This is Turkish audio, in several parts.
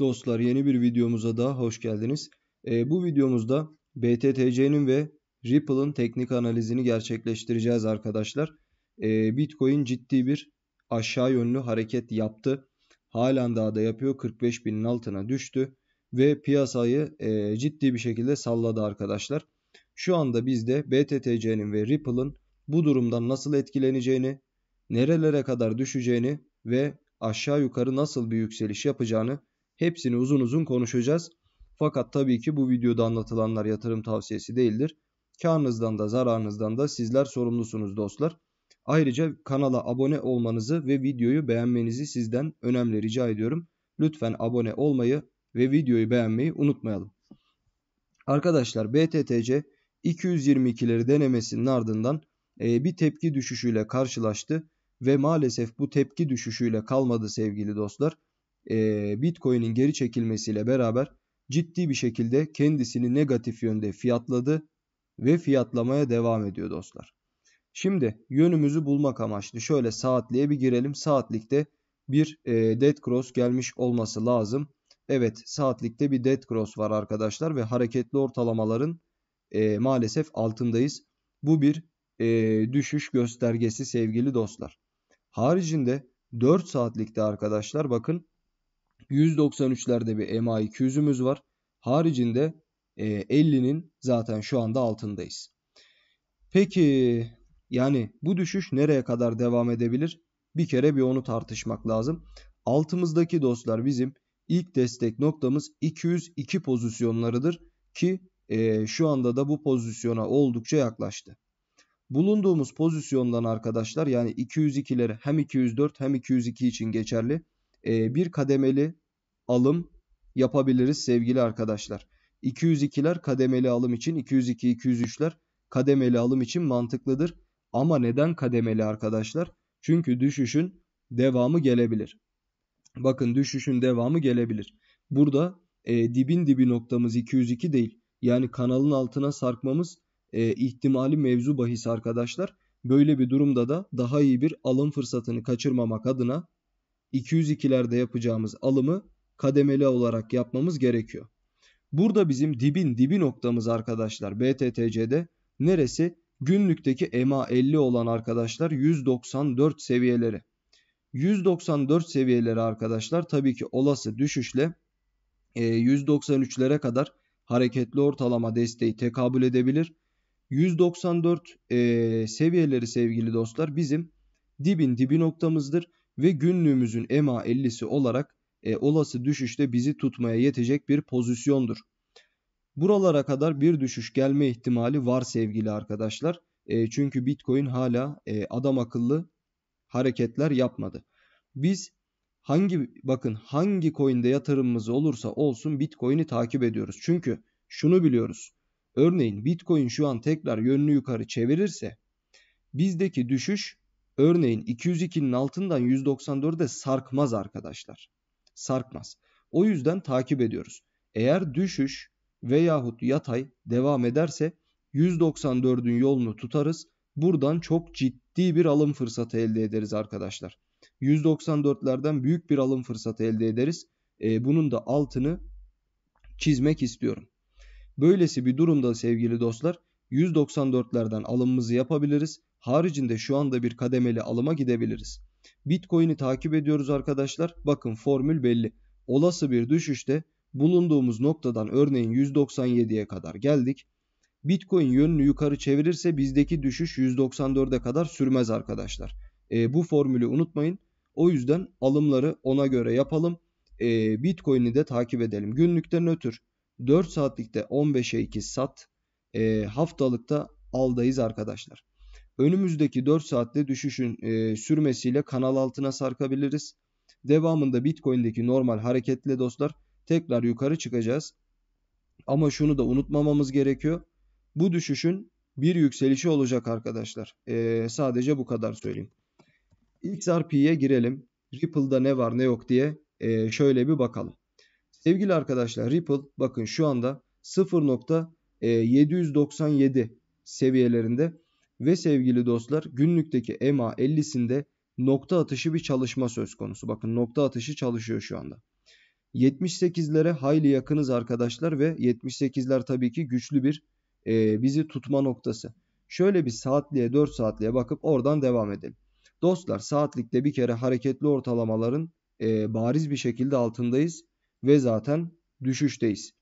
Dostlar yeni bir videomuza daha hoş geldiniz. E, bu videomuzda BTTC'nin ve Ripple'ın teknik analizini gerçekleştireceğiz arkadaşlar. E, Bitcoin ciddi bir aşağı yönlü hareket yaptı. Halen daha da yapıyor. 45 binin altına düştü. Ve piyasayı e, ciddi bir şekilde salladı arkadaşlar. Şu anda biz de BTTC'nin ve Ripple'ın bu durumdan nasıl etkileneceğini, nerelere kadar düşeceğini ve aşağı yukarı nasıl bir yükseliş yapacağını Hepsini uzun uzun konuşacağız. Fakat tabii ki bu videoda anlatılanlar yatırım tavsiyesi değildir. Kârınızdan da zararınızdan da sizler sorumlusunuz dostlar. Ayrıca kanala abone olmanızı ve videoyu beğenmenizi sizden önemli rica ediyorum. Lütfen abone olmayı ve videoyu beğenmeyi unutmayalım. Arkadaşlar BTTC 222'leri denemesinin ardından e, bir tepki düşüşüyle karşılaştı ve maalesef bu tepki düşüşüyle kalmadı sevgili dostlar. E, Bitcoin'in geri çekilmesiyle beraber ciddi bir şekilde kendisini negatif yönde fiyatladı ve fiyatlamaya devam ediyor dostlar. Şimdi yönümüzü bulmak amaçlı şöyle saatliğe bir girelim. Saatlikte bir e, dead cross gelmiş olması lazım. Evet saatlikte bir dead cross var arkadaşlar ve hareketli ortalamaların e, maalesef altındayız. Bu bir düşüş göstergesi sevgili dostlar. Haricinde 4 saatlikte arkadaşlar bakın 193'lerde bir MA200'ümüz var. Haricinde 50'nin e, zaten şu anda altındayız. Peki yani bu düşüş nereye kadar devam edebilir? Bir kere bir onu tartışmak lazım. Altımızdaki dostlar bizim ilk destek noktamız 202 pozisyonlarıdır ki e, şu anda da bu pozisyona oldukça yaklaştı. Bulunduğumuz pozisyondan arkadaşlar yani 202'leri hem 204 hem 202 için geçerli e, bir kademeli alım yapabiliriz sevgili arkadaşlar. 202'ler kademeli alım için 202 203'ler kademeli alım için mantıklıdır. Ama neden kademeli arkadaşlar? Çünkü düşüşün devamı gelebilir. Bakın düşüşün devamı gelebilir. Burada e, dibin dibi noktamız 202 değil. Yani kanalın altına sarkmamız e, ihtimali mevzu bahis arkadaşlar. Böyle bir durumda da daha iyi bir alım fırsatını kaçırmamak adına 202'lerde yapacağımız alımı kademeli olarak yapmamız gerekiyor. Burada bizim dibin dibi noktamız arkadaşlar BTTC'de neresi? Günlükteki EMA 50 olan arkadaşlar 194 seviyeleri. 194 seviyeleri arkadaşlar tabii ki olası düşüşle 193'lere e, kadar hareketli ortalama desteği tekabül edebilir. 194 e, seviyeleri sevgili dostlar bizim dibin dibi noktamızdır ve günlüğümüzün EMA 50'si olarak e, olası düşüşte bizi tutmaya yetecek bir pozisyondur. Buralara kadar bir düşüş gelme ihtimali var sevgili arkadaşlar. E, çünkü Bitcoin hala e, adam akıllı hareketler yapmadı. Biz hangi bakın hangi coin'de yatırımımız olursa olsun Bitcoin'i takip ediyoruz. Çünkü şunu biliyoruz. Örneğin Bitcoin şu an tekrar yönünü yukarı çevirirse bizdeki düşüş Örneğin 202'nin altından 194'e sarkmaz arkadaşlar. Sarkmaz. O yüzden takip ediyoruz. Eğer düşüş veyahut yatay devam ederse 194'ün yolunu tutarız. Buradan çok ciddi bir alım fırsatı elde ederiz arkadaşlar. 194'lerden büyük bir alım fırsatı elde ederiz. E, bunun da altını çizmek istiyorum. Böylesi bir durumda sevgili dostlar 194'lerden alımımızı yapabiliriz. Haricinde şu anda bir kademeli alıma gidebiliriz. Bitcoin'i takip ediyoruz arkadaşlar. Bakın formül belli. Olası bir düşüşte bulunduğumuz noktadan örneğin 197'ye kadar geldik. Bitcoin yönünü yukarı çevirirse bizdeki düşüş 194'e kadar sürmez arkadaşlar. E, bu formülü unutmayın. O yüzden alımları ona göre yapalım. E, Bitcoin'i de takip edelim. Günlükte nötr. 4 saatlikte 15'e 2 sat. E, haftalıkta aldayız arkadaşlar. Önümüzdeki 4 saatte düşüşün e, sürmesiyle kanal altına sarkabiliriz. Devamında Bitcoin'deki normal hareketle dostlar tekrar yukarı çıkacağız. Ama şunu da unutmamamız gerekiyor. Bu düşüşün bir yükselişi olacak arkadaşlar. E, sadece bu kadar söyleyeyim. XRP'ye girelim. Ripple'da ne var ne yok diye e, şöyle bir bakalım. Sevgili arkadaşlar Ripple bakın şu anda 0.797 e, seviyelerinde ve sevgili dostlar günlükteki EMA 50'sinde nokta atışı bir çalışma söz konusu. Bakın nokta atışı çalışıyor şu anda. 78'lere hayli yakınız arkadaşlar ve 78'ler tabii ki güçlü bir e, bizi tutma noktası. Şöyle bir saatliğe 4 saatliğe bakıp oradan devam edelim. Dostlar saatlikte bir kere hareketli ortalamaların e, bariz bir şekilde altındayız ve zaten düşüşteyiz.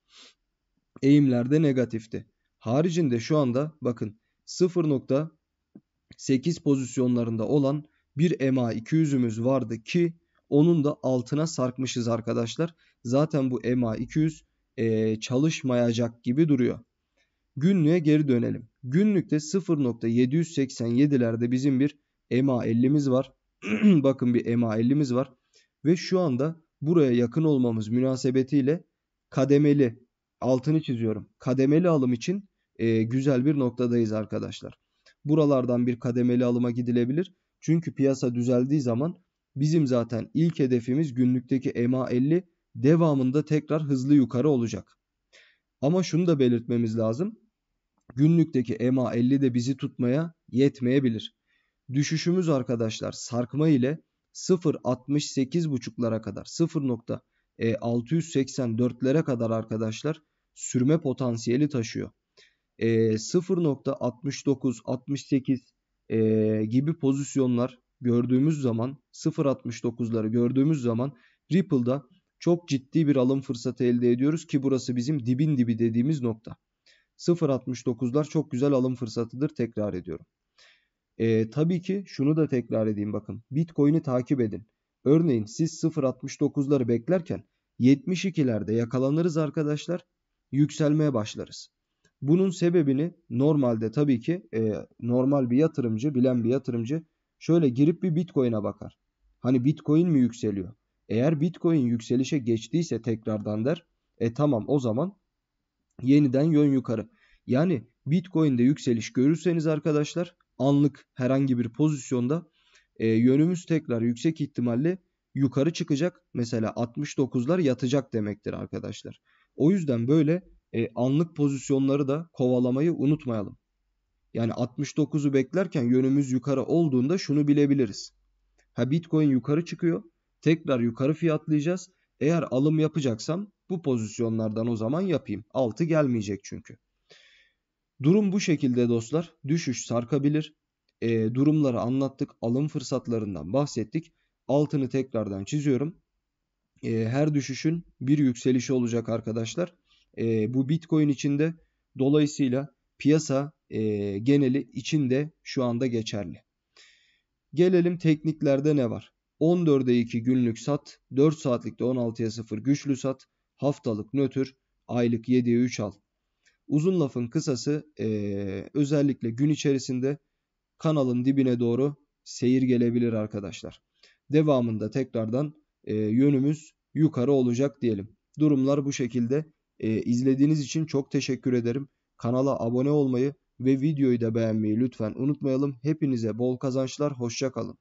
Eğimlerde negatifti. Haricinde şu anda bakın 0.8 pozisyonlarında olan bir EMA 200'ümüz vardı ki onun da altına sarkmışız arkadaşlar. Zaten bu EMA 200 e, çalışmayacak gibi duruyor. Günlüğe geri dönelim. Günlükte 0.787'lerde bizim bir EMA 50'miz var. Bakın bir EMA 50'miz var. Ve şu anda buraya yakın olmamız münasebetiyle kademeli altını çiziyorum. Kademeli alım için e, güzel bir noktadayız arkadaşlar. Buralardan bir kademeli alıma gidilebilir. Çünkü piyasa düzeldiği zaman bizim zaten ilk hedefimiz günlükteki EMA 50 devamında tekrar hızlı yukarı olacak. Ama şunu da belirtmemiz lazım. Günlükteki EMA 50 de bizi tutmaya yetmeyebilir. Düşüşümüz arkadaşlar sarkma ile 0.68.5'lara kadar 0.684'lere e, kadar arkadaşlar sürme potansiyeli taşıyor e, 0.69, 68 e, gibi pozisyonlar gördüğümüz zaman 0.69'ları gördüğümüz zaman Ripple'da çok ciddi bir alım fırsatı elde ediyoruz ki burası bizim dibin dibi dediğimiz nokta. 0.69'lar çok güzel alım fırsatıdır tekrar ediyorum. E, tabii ki şunu da tekrar edeyim bakın. Bitcoin'i takip edin. Örneğin siz 0.69'ları beklerken 72'lerde yakalanırız arkadaşlar. Yükselmeye başlarız. Bunun sebebini normalde tabii ki e, normal bir yatırımcı, bilen bir yatırımcı şöyle girip bir Bitcoin'e bakar. Hani Bitcoin mi yükseliyor? Eğer Bitcoin yükselişe geçtiyse tekrardan der. E tamam o zaman yeniden yön yukarı. Yani Bitcoin'de yükseliş görürseniz arkadaşlar anlık herhangi bir pozisyonda e, yönümüz tekrar yüksek ihtimalle yukarı çıkacak. Mesela 69'lar yatacak demektir arkadaşlar. O yüzden böyle e, anlık pozisyonları da kovalamayı unutmayalım. Yani 69'u beklerken yönümüz yukarı olduğunda şunu bilebiliriz. Ha Bitcoin yukarı çıkıyor. Tekrar yukarı fiyatlayacağız. Eğer alım yapacaksam bu pozisyonlardan o zaman yapayım. Altı gelmeyecek çünkü. Durum bu şekilde dostlar. Düşüş sarkabilir. E, durumları anlattık. Alım fırsatlarından bahsettik. Altını tekrardan çiziyorum. E, her düşüşün bir yükselişi olacak arkadaşlar e, bu Bitcoin içinde dolayısıyla piyasa e, geneli içinde şu anda geçerli. Gelelim tekniklerde ne var? 14'e 2 günlük sat, 4 saatlikte 16'ya 0 güçlü sat, haftalık nötr, aylık 7'ye 3 al. Uzun lafın kısası e, özellikle gün içerisinde kanalın dibine doğru seyir gelebilir arkadaşlar. Devamında tekrardan e, yönümüz yukarı olacak diyelim. Durumlar bu şekilde e, izlediğiniz için çok teşekkür ederim. Kanala abone olmayı ve videoyu da beğenmeyi lütfen unutmayalım. Hepinize bol kazançlar, hoşçakalın.